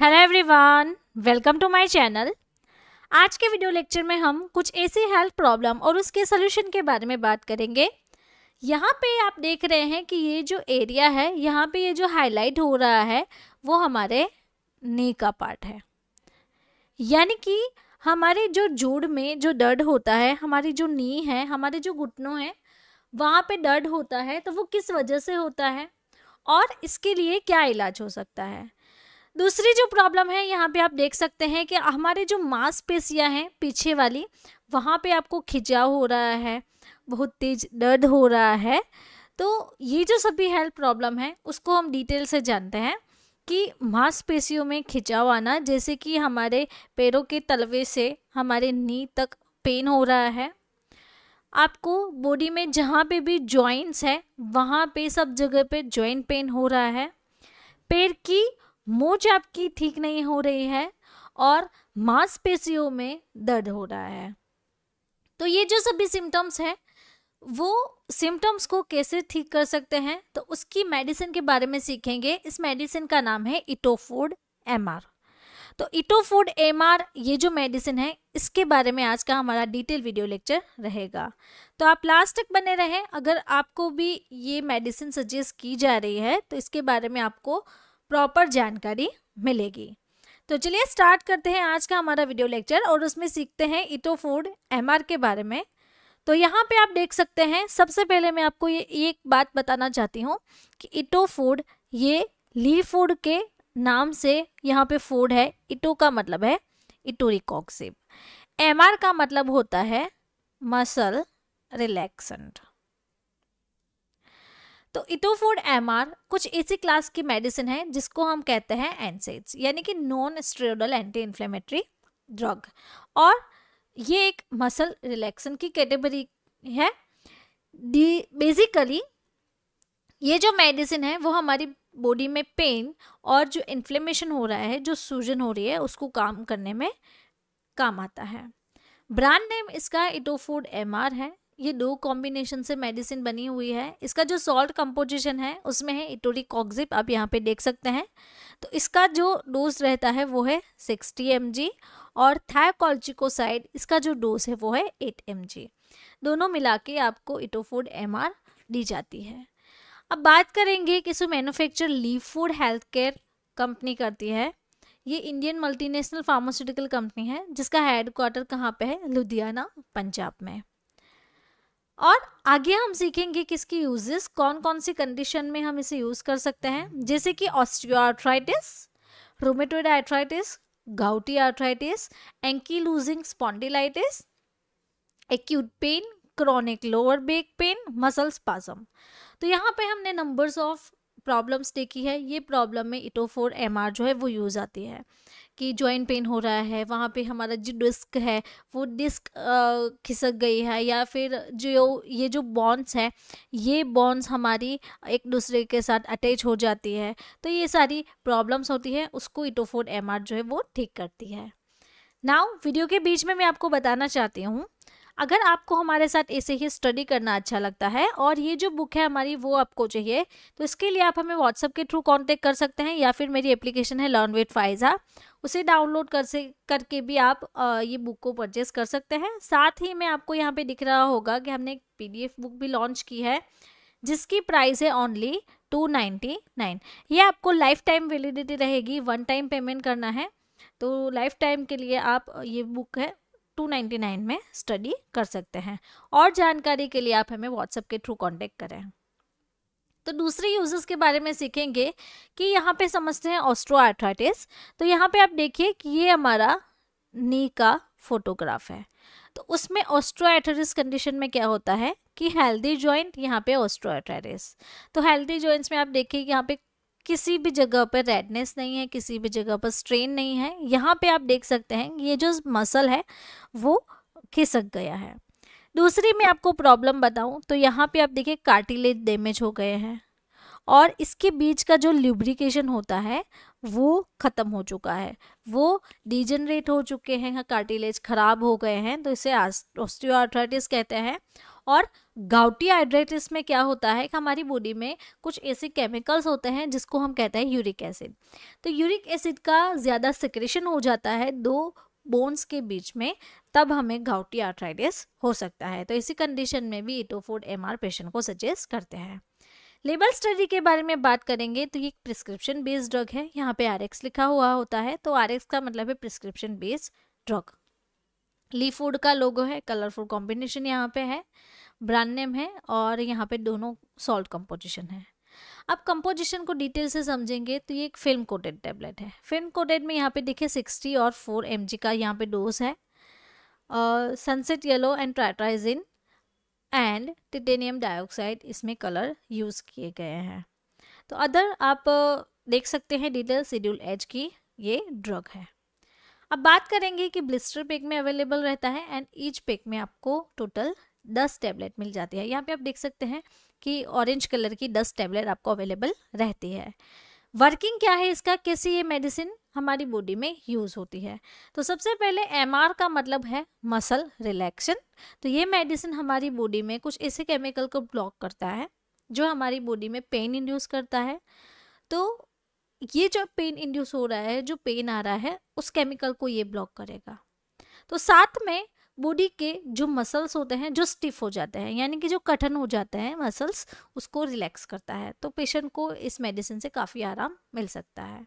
hello everyone welcome to my channel आज के video lecture में हम कुछ ऐसी हेल्थ प्रॉब्लम और उसके सोल्यूशन के बारे में बात करेंगे यहाँ पे आप देख रहे हैं कि ये जो एरिया है यहाँ पे ये जो हाईलाइट हो रहा है वो हमारे नी का पार्ट है यानी कि हमारे जो जोड़ में जो दर्द होता है हमारी जो नी है हमारे जो घुटनों हैं वहाँ पे दर्द होता है तो वो किस वजह से होता है और इसके लिए क्या इलाज हो सकता है दूसरी जो प्रॉब्लम है यहाँ पे आप देख सकते हैं कि हमारे जो मांसपेशियाँ हैं पीछे वाली वहाँ पे आपको खिंचाव हो रहा है बहुत तेज दर्द हो रहा है तो ये जो सभी हेल्थ प्रॉब्लम है उसको हम डिटेल से जानते हैं कि मांसपेशियों में खिंचाव आना जैसे कि हमारे पैरों के तलवे से हमारे नी तक पेन हो रहा है आपको बॉडी में जहाँ पे भी जॉइंट्स है वहाँ पे सब जगह पे जॉइंट पेन हो रहा है पैर की मोच आपकी ठीक नहीं हो रही है और मांसपेशियों में दर्द हो रहा है तो ये जो सभी सिम्टम्स हैं वो सिम्टम्स को कैसे ठीक कर सकते हैं तो उसकी मेडिसिन के बारे में सीखेंगे इस मेडिसिन का नाम है इटोफूड एम तो इटोफूड एम ये जो मेडिसिन है इसके बारे में आज का हमारा डिटेल वीडियो लेक्चर रहेगा तो आप लास्ट तक बने रहें अगर आपको भी ये मेडिसिन सजेस्ट की जा रही है तो इसके बारे में आपको प्रॉपर जानकारी मिलेगी तो चलिए स्टार्ट करते हैं आज का हमारा वीडियो लेक्चर और उसमें सीखते हैं इटो फूड एम के बारे में तो यहाँ पे आप देख सकते हैं सबसे पहले मैं आपको ये एक बात बताना चाहती हूँ कि इटो फूड ये ली फूड के नाम से यहाँ पे फूड है इटो का मतलब है इटोरिकॉक्सिब एम का मतलब होता है मसल रिलैक्सेंट तो इटोफोड एम कुछ इसी क्लास की मेडिसिन है जिसको हम कहते हैं एनसेड्स यानी कि non steroidal anti inflammatory drug और ये एक मसल रिलैक्सन की कैटेगरी है डी बेसिकली ये जो मेडिसिन है वो हमारी बॉडी में पेन और जो इन्फ्लेमेशन हो रहा है जो सूजन हो रही है उसको काम करने में काम आता है ब्रांड नेम इसका इटोफोड एम है ये दो कॉम्बिनेशन से मेडिसिन बनी हुई है इसका जो सॉल्ट कंपोजिशन है उसमें है इटोरी इटोलिकॉक्सिप आप यहाँ पे देख सकते हैं तो इसका जो डोज रहता है वो है सिक्सटी एम और थैकोल्चिकोसाइड इसका जो डोज है वो है एट एम दोनों मिला के आपको इटोफूड एम दी जाती है अब बात करेंगे कि सो मैनुफेक्चर लीफ फूड हेल्थ केयर कंपनी करती है ये इंडियन मल्टीनेशनल फार्मास्यूटिकल कंपनी है जिसका हेड कहाँ पे है लुधियाना पंजाब में आगे हम सीखेंगे कि इसकी यूजेस कौन कौन सी कंडीशन में हम इसे यूज कर सकते हैं जैसे कि osteoarthritis rheumatoid arthritis gouty arthritis ankylosing spondylitis acute pain chronic lower back pain muscle spasm तो यहाँ पे हमने नंबर्स ऑफ प्रॉब्लम्स देखी है ये प्रॉब्लम में इटोफोर एम जो है वो यूज़ आती है कि जॉइंट पेन हो रहा है वहाँ पे हमारा जो डिस्क है वो डिस्क खिसक गई है या फिर जो ये जो बॉन्ड्स हैं ये बॉन्ड्स हमारी एक दूसरे के साथ अटैच हो जाती है तो ये सारी प्रॉब्लम्स होती है उसको इटोफोर एम जो है वो ठीक करती है नाउ वीडियो के बीच में मैं आपको बताना चाहती हूँ अगर आपको हमारे साथ ऐसे ही स्टडी करना अच्छा लगता है और ये जो बुक है हमारी वो आपको चाहिए तो इसके लिए आप हमें व्हाट्सअप के थ्रू कॉन्टेक्ट कर सकते हैं या फिर मेरी एप्लीकेशन है लर्न विथ फाइजा उसे डाउनलोड कर से करके भी आप ये बुक को परचेस कर सकते हैं साथ ही मैं आपको यहाँ पर दिख रहा होगा कि हमने एक पी बुक भी लॉन्च की है जिसकी प्राइस है ओनली टू नाइन्टी नाइन ये आपको लाइफ टाइम वैलिडिटी रहेगी वन टाइम पेमेंट करना है तो लाइफ टाइम के लिए आप ये बुक है 299 में स्टडी कर सकते हैं और जानकारी के लिए आप हमें व्हाट्सएप के थ्रू कॉन्टेक्ट करें तो दूसरे यूजर्स के बारे में सीखेंगे कि यहाँ पे समझते हैं ऑस्ट्रो आर्थराइटिस तो यहाँ पे आप देखिए कि ये हमारा नी का फोटोग्राफ है तो उसमें ऑस्ट्रो आर्थराइटिस कंडीशन में क्या होता है कि हेल्दी जॉइंट यहाँ पे ऑस्ट्रो आर्थराइटिस तो हेल्दी जॉइंट्स में आप देखिए यहाँ पे किसी भी जगह पर रेडनेस नहीं है किसी भी जगह पर स्ट्रेन नहीं है यहाँ पे आप देख सकते हैं ये जो मसल है वो खिसक गया है दूसरी मैं आपको प्रॉब्लम बताऊँ तो यहाँ पे आप देखिए कार्टिलेज डैमेज हो गए हैं और इसके बीच का जो ल्यूब्रिकेशन होता है वो ख़त्म हो चुका है वो डिजनरेट हो चुके हैं कार्टिलेज ख़राब हो गए हैं तो इसे ऑस्टियोआर्थराइटिस कहते हैं और गाउटी हाइड्रेटिस में क्या होता है कि हमारी बॉडी में कुछ ऐसे केमिकल्स होते हैं जिसको हम कहते हैं यूरिक एसिड तो यूरिक एसिड का ज़्यादा सिक्रेशन हो जाता है दो बोन्स के बीच में तब हमें गाउटी आर्थराइटिस हो सकता है तो इसी कंडीशन में भी इटोफोड आर पेशेंट को सजेस्ट करते हैं लेबल स्टडी के बारे में बात करेंगे तो ये एक प्रिस्क्रिप्शन बेस्ड ड्रग है यहाँ पे आर लिखा हुआ होता है तो आर का मतलब है प्रिस्क्रिप्शन बेस्ड ड्रग ली फूड का लोगो है कलरफुल कॉम्बिनेशन यहाँ पे है ब्रांड नेम है और यहाँ पे दोनों सॉल्ट कंपोजिशन है अब कंपोजिशन को डिटेल से समझेंगे तो ये एक फिल्म कोटेड टैबलेट है फिल्म कोटेड में यहाँ पे देखिए 60 और 4 एम का यहाँ पे डोज है sunset yellow and tartrazine and titanium dioxide इसमें कलर यूज़ किए गए हैं तो अदर आप देख सकते हैं डिटेल शेड्यूल एच की ये ड्रग है अब बात करेंगे कि ब्लिस्टर पैक में अवेलेबल रहता है एंड ईच पैक में आपको टोटल दस टैबलेट मिल जाती है यहाँ पे आप देख सकते हैं कि ऑरेंज कलर की दस टैबलेट आपको अवेलेबल रहती है वर्किंग क्या है इसका कैसे ये मेडिसिन हमारी बॉडी में यूज़ होती है तो सबसे पहले एम का मतलब है मसल रिलैक्शन तो ये मेडिसिन हमारी बॉडी में कुछ ऐसे केमिकल को ब्लॉक करता है जो हमारी बॉडी में पेन इंड्यूस करता है तो ये जो पेन इंड्यूस हो रहा है जो पेन आ रहा है उस केमिकल को ये ब्लॉक करेगा तो साथ में बॉडी के जो मसल्स होते हैं जो स्टिफ हो जाते हैं यानी कि जो कठन हो जाते हैं मसल्स उसको रिलैक्स करता है तो पेशेंट को इस मेडिसिन से काफ़ी आराम मिल सकता है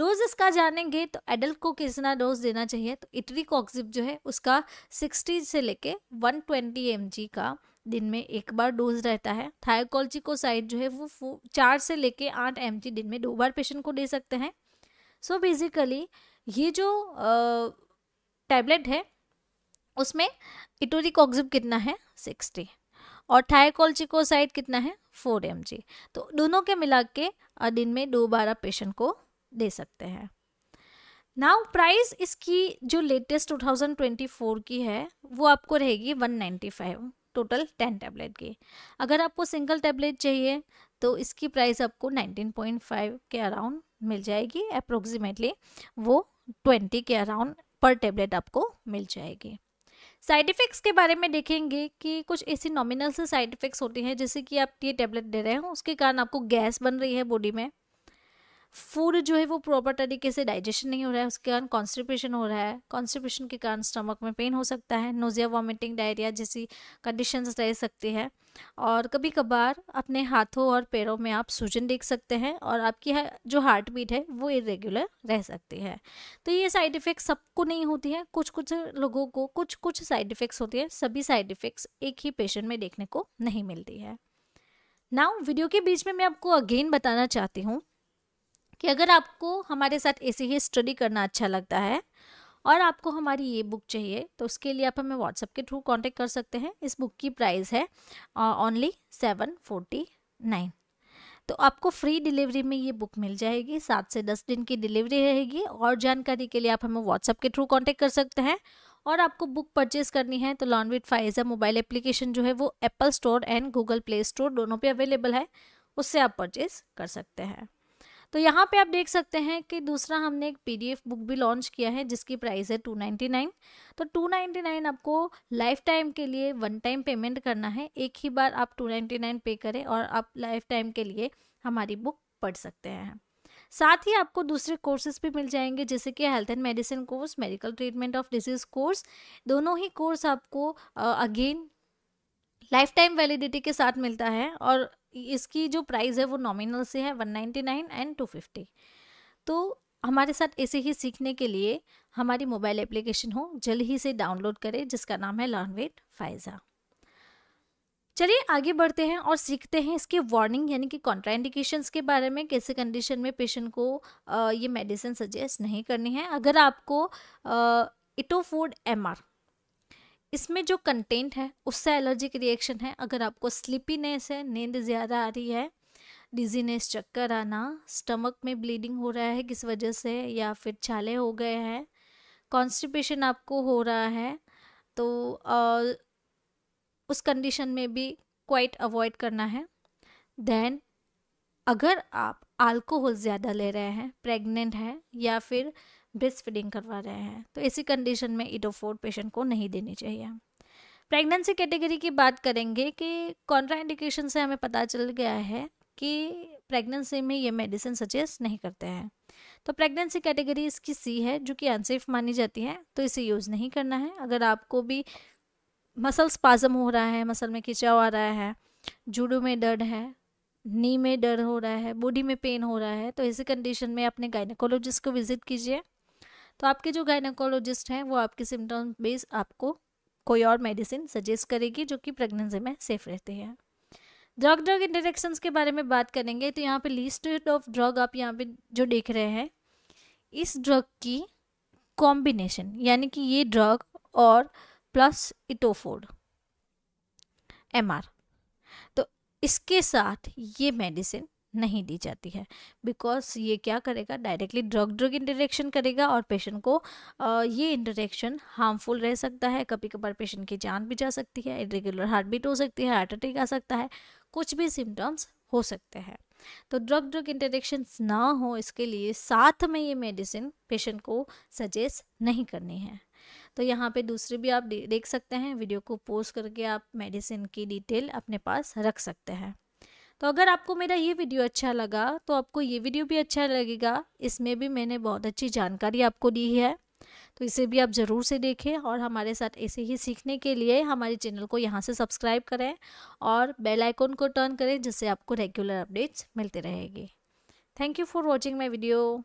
डोज इसका जानेंगे तो एडल्ट को कितना डोज देना चाहिए तो इटरी कॉक्सिप जो है उसका 60 से लेके 120 ट्वेंटी का दिन में एक बार डोज रहता है थायोकोलजी को साइड जो है वो चार से लेके आठ एम दिन में दो बार पेशेंट को दे सकते हैं सो so बेसिकली ये जो टैबलेट है उसमें इटोरिकॉक्सिब कितना है सिक्सटी और थायकोलचिकोसाइड कितना है फोर एम तो दोनों के मिला के दिन में दो बारह पेशेंट को दे सकते हैं नाउ प्राइस इसकी जो लेटेस्ट 2024 की है वो आपको रहेगी 195 टोटल 10 टैबलेट की अगर आपको सिंगल टैबलेट चाहिए तो इसकी प्राइस आपको 19.5 के अराउंड मिल जाएगी अप्रोक्सीमेटली वो 20 के अराउंड पर टैबलेट आपको मिल जाएगी साइड इफ़ेक्ट्स के बारे में देखेंगे कि कुछ ऐसी नॉमिनल से साइड इफ़ेक्ट्स होते हैं जैसे कि आप ये टेबलेट दे रहे हो उसके कारण आपको गैस बन रही है बॉडी में फूड जो है वो प्रॉपर तरीके से डाइजेशन नहीं हो रहा है उसके कारण कॉन्स्टिपेशन हो रहा है कॉन्स्टिपेशन के कारण स्टमक में पेन हो सकता है नोजिया वॉमिटिंग डायरिया जैसी कंडीशंस रह सकती है और कभी कभार अपने हाथों और पैरों में आप सूजन देख सकते हैं और आपकी है, जो हार्ट बीट है वो इरेगुलर रह सकती है तो ये साइड इफ़ेक्ट सबको नहीं होती है कुछ कुछ लोगों को कुछ कुछ साइड इफ़ेक्ट्स होती है सभी साइड इफ़ेक्ट्स एक ही पेशेंट में देखने को नहीं मिलती है नाउ वीडियो के बीच में मैं आपको अगेन बताना चाहती हूँ कि अगर आपको हमारे साथ ऐसे ही स्टडी करना अच्छा लगता है और आपको हमारी ये बुक चाहिए तो उसके लिए आप हमें व्हाट्सएप के थ्रू कांटेक्ट कर सकते हैं इस बुक की प्राइस है ओनली सेवन फोर्टी नाइन तो आपको फ्री डिलीवरी में ये बुक मिल जाएगी सात से दस दिन की डिलीवरी रहेगी और जानकारी के लिए आप हमें व्हाट्सएप के थ्रू कॉन्टेक्ट कर सकते हैं और आपको बुक परचेज करनी है तो learn with Faiza mobile application जो है वो Apple store and Google play store दोनों पे अवेलेबल है उससे आप परचेज कर सकते हैं तो यहाँ पे आप देख सकते हैं कि दूसरा हमने एक पीडीएफ बुक भी लॉन्च किया है जिसकी प्राइस है टू नाइन्टी नाइन तो टू नाइन्टी नाइन आपको लाइफ टाइम के लिए वन टाइम पेमेंट करना है एक ही बार आप टू नाइन्टी नाइन पे करें और आप लाइफ टाइम के लिए हमारी बुक पढ़ सकते हैं साथ ही आपको दूसरे कोर्सेज भी मिल जाएंगे जैसे कि health and medicine course medical treatment of disease course दोनों ही कोर्स आपको अगेन लाइफ टाइम वैलिडिटी के साथ मिलता है और इसकी जो प्राइस है वो नॉमिनल से है 199 एंड 250 तो हमारे साथ ऐसे ही सीखने के लिए हमारी मोबाइल एप्लीकेशन हो जल्द ही से डाउनलोड करें जिसका नाम है लर्नवेट फाइजा चलिए आगे बढ़ते हैं और सीखते हैं इसके वार्निंग यानी कि कॉन्ट्राइंडिकेशंस के बारे में कैसे कंडीशन में पेशेंट को आ, ये मेडिसिन सजेस्ट नहीं करनी है अगर आपको इटोफूड एम आर इसमें जो कंटेंट है उससे एलर्जिक रिएक्शन है अगर आपको स्लीपीनेस है नींद ज़्यादा आ रही है डिजीनेस चक्कर आना स्टमक में ब्लीडिंग हो रहा है किस वजह से या फिर छाले हो गए हैं कॉन्स्टिपेशन आपको हो रहा है तो आ, उस कंडीशन में भी क्वाइट अवॉइड करना है देन अगर आप अल्कोहल ज़्यादा ले रहे हैं प्रेग्नेंट हैं या फिर ब्रेस्ट फीडिंग करवा रहे हैं तो ऐसी कंडीशन में इडोफोर्ड पेशेंट को नहीं देनी चाहिए प्रेगनेंसी कैटेगरी की बात करेंगे कि कॉन्ट्राइंडिकेशन से हमें पता चल गया है कि प्रेगनेंसी में ये मेडिसिन सजेस्ट नहीं करते हैं तो प्रेगनेंसी कैटेगरी इसकी सी है जो कि अनसेफ मानी जाती है तो इसे यूज़ नहीं करना है अगर आपको भी मसल स्पाजम हो रहा है मसल में खिंचाव आ रहा है जूडो में दर्द है नी में दर्द हो रहा है बॉडी में पेन हो रहा है तो ऐसी कंडीशन में अपने गायनकोलॉजिस्ट को विज़िट कीजिए तो आपके जो गायनाकोलॉजिस्ट हैं वो आपके सिम्टम बेस आपको कोई और मेडिसिन सजेस्ट करेगी जो कि प्रेगनेंसी में सेफ रहती है ड्रग ड्रग इंटरेक्शंस के बारे में बात करेंगे तो यहाँ पे लिस्ट ऑफ ड्रग आप यहाँ पे जो देख रहे हैं इस ड्रग की कॉम्बिनेशन यानी कि ये ड्रग और प्लस इटोफोड एम तो इसके साथ ये मेडिसिन नहीं दी जाती है बिकॉज ये क्या करेगा डायरेक्टली ड्रग ड्रग इंटरेक्शन करेगा और पेशेंट को ये इंटरेक्शन हार्मफुल रह सकता है कभी कभार पेशेंट की जान भी जा सकती है इरेगुलर हार्ट बीट हो सकती है हार्ट अटैक आ सकता है कुछ भी सिम्टम्स हो सकते हैं तो ड्रग ड्रग इंटरेक्शन ना हो इसके लिए साथ में ये मेडिसिन पेशेंट को सजेस्ट नहीं करनी है तो यहाँ पे दूसरे भी आप देख सकते हैं वीडियो को पोस्ट करके आप मेडिसिन की डिटेल अपने पास रख सकते हैं तो अगर आपको मेरा ये वीडियो अच्छा लगा तो आपको ये वीडियो भी अच्छा लगेगा इसमें भी मैंने बहुत अच्छी जानकारी आपको दी है तो इसे भी आप ज़रूर से देखें और हमारे साथ ऐसे ही सीखने के लिए हमारे चैनल को यहाँ से सब्सक्राइब करें और बेल आइकन को टर्न करें जिससे आपको रेगुलर अपडेट्स मिलते रहेगी thank you for watching my video